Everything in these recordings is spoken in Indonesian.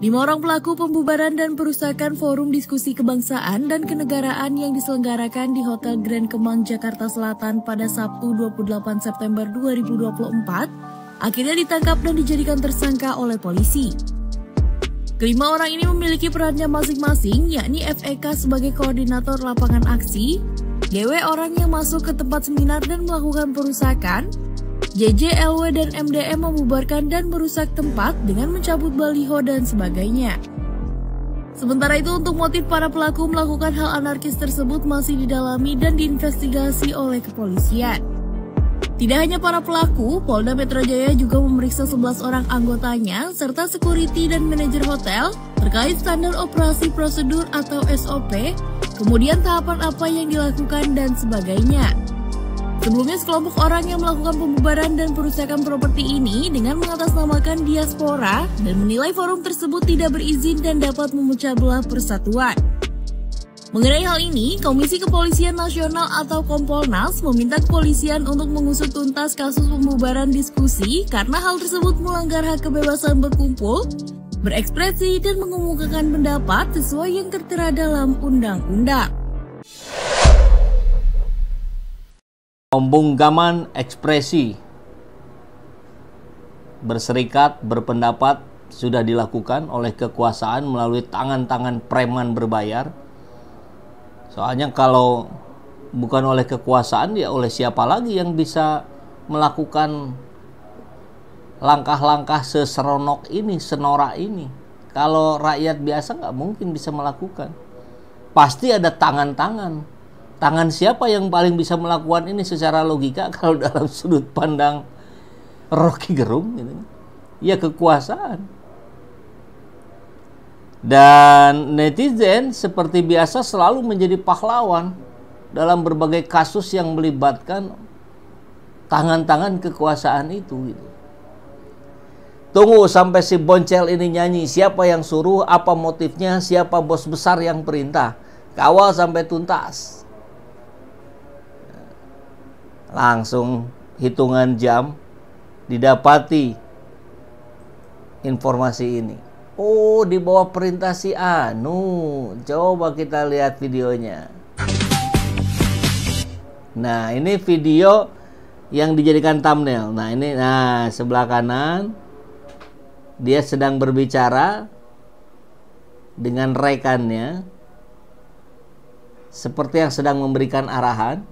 Lima orang pelaku pembubaran dan perusakan forum diskusi kebangsaan dan kenegaraan yang diselenggarakan di Hotel Grand Kemang, Jakarta Selatan pada Sabtu 28 September 2024 akhirnya ditangkap dan dijadikan tersangka oleh polisi. Kelima orang ini memiliki perannya masing-masing, yakni FEK sebagai koordinator lapangan aksi, GW orang yang masuk ke tempat seminar dan melakukan perusakan, JJ, dan MDM membubarkan dan merusak tempat dengan mencabut baliho dan sebagainya. Sementara itu untuk motif para pelaku melakukan hal anarkis tersebut masih didalami dan diinvestigasi oleh kepolisian. Tidak hanya para pelaku, Polda Metro Jaya juga memeriksa 11 orang anggotanya serta security dan manajer hotel terkait standar operasi prosedur atau SOP, kemudian tahapan apa yang dilakukan dan sebagainya. Sebelumnya sekelompok orang yang melakukan pembubaran dan perusakan properti ini dengan mengatasnamakan diaspora dan menilai forum tersebut tidak berizin dan dapat memecah belah persatuan. Mengenai hal ini, Komisi Kepolisian Nasional atau Kompolnas meminta kepolisian untuk mengusut tuntas kasus pembubaran diskusi karena hal tersebut melanggar hak kebebasan berkumpul, berekspresi, dan mengemukakan pendapat sesuai yang tertera dalam undang-undang. Pembungkaman ekspresi berserikat, berpendapat sudah dilakukan oleh kekuasaan melalui tangan-tangan preman berbayar. Soalnya kalau bukan oleh kekuasaan ya oleh siapa lagi yang bisa melakukan langkah-langkah seseronok ini, senora ini. Kalau rakyat biasa nggak mungkin bisa melakukan. Pasti ada tangan-tangan tangan siapa yang paling bisa melakukan ini secara logika kalau dalam sudut pandang Rocky Gerung gitu. ya kekuasaan dan netizen seperti biasa selalu menjadi pahlawan dalam berbagai kasus yang melibatkan tangan-tangan kekuasaan itu gitu. Tunggu sampai si Boncel ini nyanyi siapa yang suruh, apa motifnya, siapa bos besar yang perintah. Kawal sampai tuntas langsung hitungan jam didapati informasi ini. Oh, di bawah perintah si Anu. Coba kita lihat videonya. Nah, ini video yang dijadikan thumbnail. Nah, ini nah sebelah kanan dia sedang berbicara dengan rekannya seperti yang sedang memberikan arahan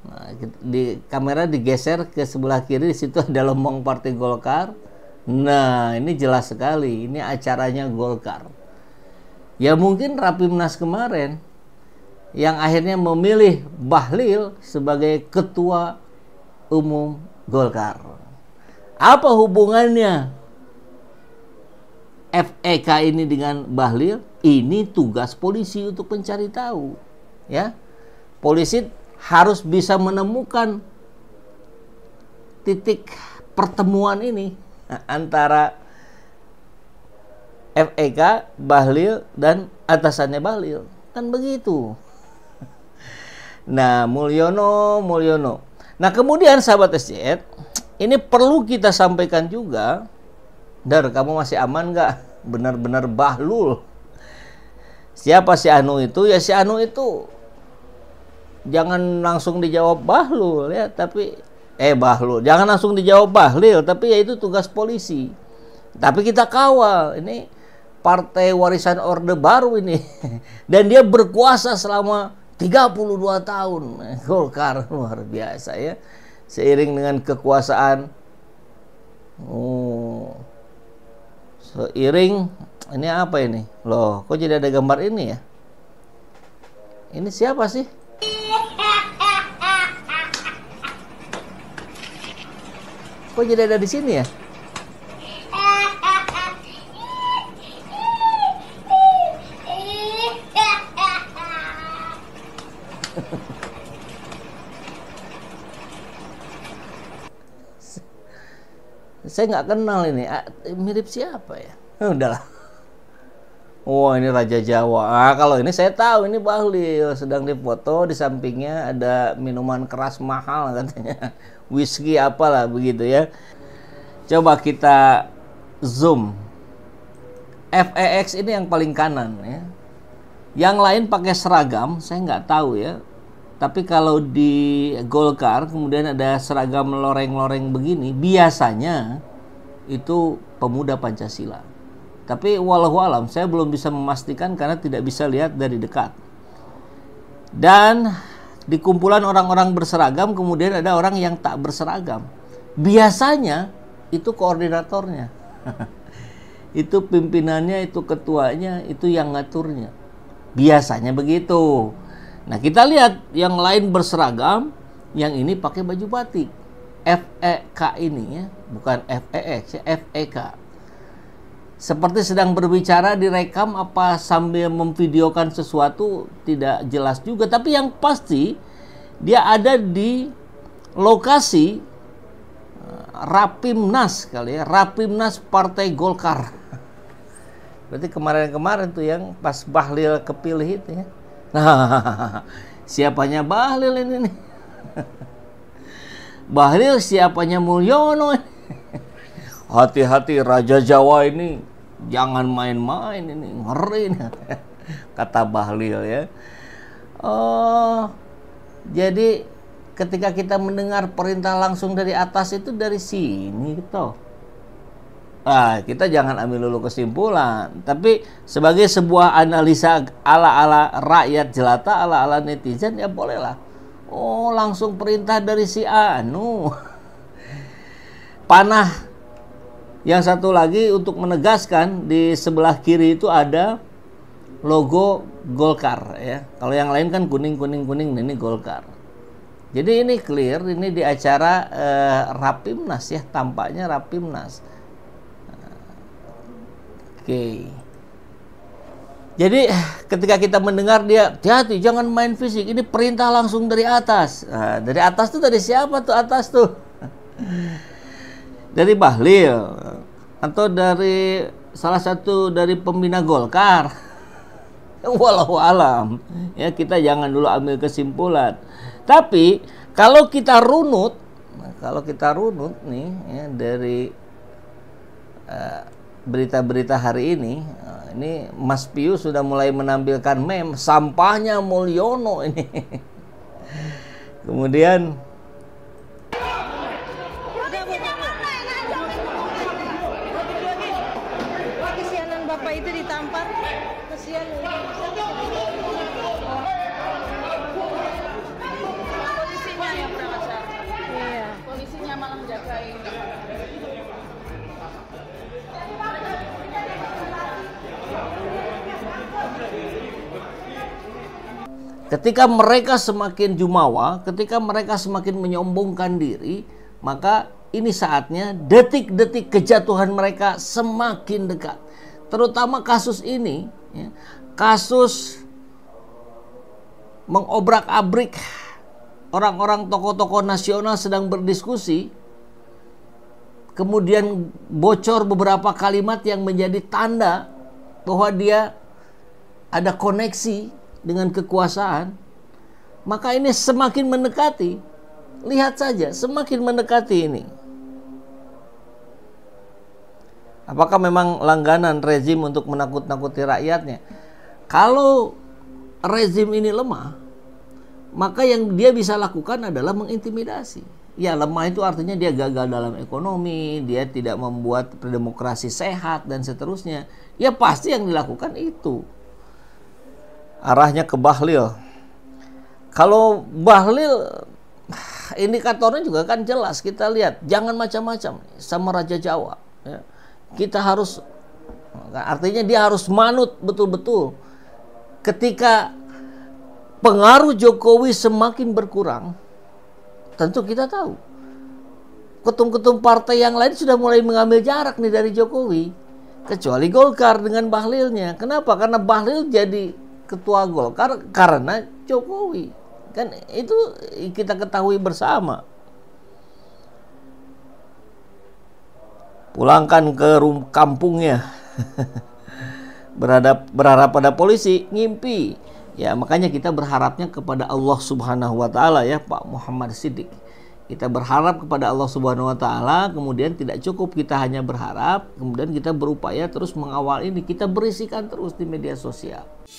Nah, gitu. di kamera digeser ke sebelah kiri di situ ada lombong Partai Golkar. Nah, ini jelas sekali ini acaranya Golkar. Ya mungkin Rapimnas kemarin yang akhirnya memilih Bahlil sebagai ketua umum Golkar. Apa hubungannya FEK ini dengan Bahlil? Ini tugas polisi untuk mencari tahu, ya. Polisi harus bisa menemukan titik pertemuan ini antara FEK, Bahlil, dan atasannya Bahlil. Kan begitu. Nah, Mulyono, Mulyono. Nah, kemudian sahabat SJR, ini perlu kita sampaikan juga. Dar, kamu masih aman nggak? Benar-benar Bahlul. Siapa si Anu itu? Ya si Anu itu jangan langsung dijawab bahlul ya tapi eh bahlul jangan langsung dijawab bahlil tapi ya itu tugas polisi tapi kita kawal ini partai warisan orde baru ini dan dia berkuasa selama 32 tahun Golkar luar biasa ya seiring dengan kekuasaan oh seiring ini apa ini loh kok jadi ada gambar ini ya ini siapa sih Kok jadi ada di sini ya? Saya nggak kenal ini. Mirip siapa ya? Eh, udahlah. Wah ini Raja Jawa. Ah, kalau ini saya tahu ini Bahlil sedang difoto di sampingnya ada minuman keras mahal katanya whisky apalah begitu ya. Coba kita zoom. FEX ini yang paling kanan ya. Yang lain pakai seragam, saya nggak tahu ya. Tapi kalau di Golkar kemudian ada seragam loreng-loreng begini, biasanya itu pemuda Pancasila. Tapi walau alam saya belum bisa memastikan karena tidak bisa lihat dari dekat. Dan di kumpulan orang-orang berseragam kemudian ada orang yang tak berseragam. Biasanya itu koordinatornya. itu pimpinannya, itu ketuanya, itu yang ngaturnya. Biasanya begitu. Nah, kita lihat yang lain berseragam, yang ini pakai baju batik. FEK ini ya, bukan FEX, ya, FEK seperti sedang berbicara direkam apa sambil memvideokan sesuatu tidak jelas juga tapi yang pasti dia ada di lokasi eh, Rapimnas kali ya Rapimnas Partai Golkar berarti kemarin-kemarin tuh yang pas Bahlil kepilih itu ya nah siapanya Bahlil ini nih Bahlil siapanya Mulyono ini. hati-hati Raja Jawa ini jangan main-main ini ngeri nih. kata Bahlil ya. Oh, jadi ketika kita mendengar perintah langsung dari atas itu dari sini gitu. Nah, kita jangan ambil dulu kesimpulan, tapi sebagai sebuah analisa ala-ala rakyat jelata, ala-ala netizen ya bolehlah. Oh, langsung perintah dari si Anu. Panah yang satu lagi untuk menegaskan di sebelah kiri itu ada logo Golkar ya. Kalau yang lain kan kuning-kuning-kuning ini Golkar. Jadi ini clear, ini di acara eh, Rapimnas ya, tampaknya Rapimnas. Oke. Jadi ketika kita mendengar dia, hati-hati jangan main fisik. Ini perintah langsung dari atas. Nah, dari atas tuh dari siapa tuh atas tuh? dari Bahlil atau dari salah satu dari pembina Golkar walau alam ya kita jangan dulu ambil kesimpulan tapi kalau kita runut kalau kita runut nih ya, dari eh, berita-berita uh, hari ini eh, ini Mas Piu sudah mulai menampilkan meme sampahnya Mulyono ini kemudian Ketika mereka semakin jumawa, ketika mereka semakin menyombongkan diri, maka ini saatnya detik-detik kejatuhan mereka semakin dekat. Terutama kasus ini, ya, kasus mengobrak-abrik orang-orang tokoh-tokoh nasional sedang berdiskusi, kemudian bocor beberapa kalimat yang menjadi tanda bahwa dia ada koneksi dengan kekuasaan, maka ini semakin mendekati. Lihat saja, semakin mendekati ini. Apakah memang langganan rezim untuk menakut-nakuti rakyatnya? Kalau rezim ini lemah, maka yang dia bisa lakukan adalah mengintimidasi. Ya lemah itu artinya dia gagal dalam ekonomi, dia tidak membuat demokrasi sehat dan seterusnya. Ya pasti yang dilakukan itu arahnya ke Bahlil. Kalau Bahlil indikatornya juga kan jelas kita lihat jangan macam-macam sama Raja Jawa. Ya. Kita harus artinya dia harus manut betul-betul ketika pengaruh Jokowi semakin berkurang tentu kita tahu ketum-ketum partai yang lain sudah mulai mengambil jarak nih dari Jokowi kecuali Golkar dengan Bahlilnya kenapa karena Bahlil jadi ketua Golkar karena Jokowi kan itu kita ketahui bersama pulangkan ke rum kampungnya berhadap berharap pada polisi ngimpi ya makanya kita berharapnya kepada Allah Subhanahu wa taala ya Pak Muhammad Siddiq kita berharap kepada Allah Subhanahu wa taala, kemudian tidak cukup kita hanya berharap, kemudian kita berupaya terus mengawal ini, kita berisikan terus di media sosial.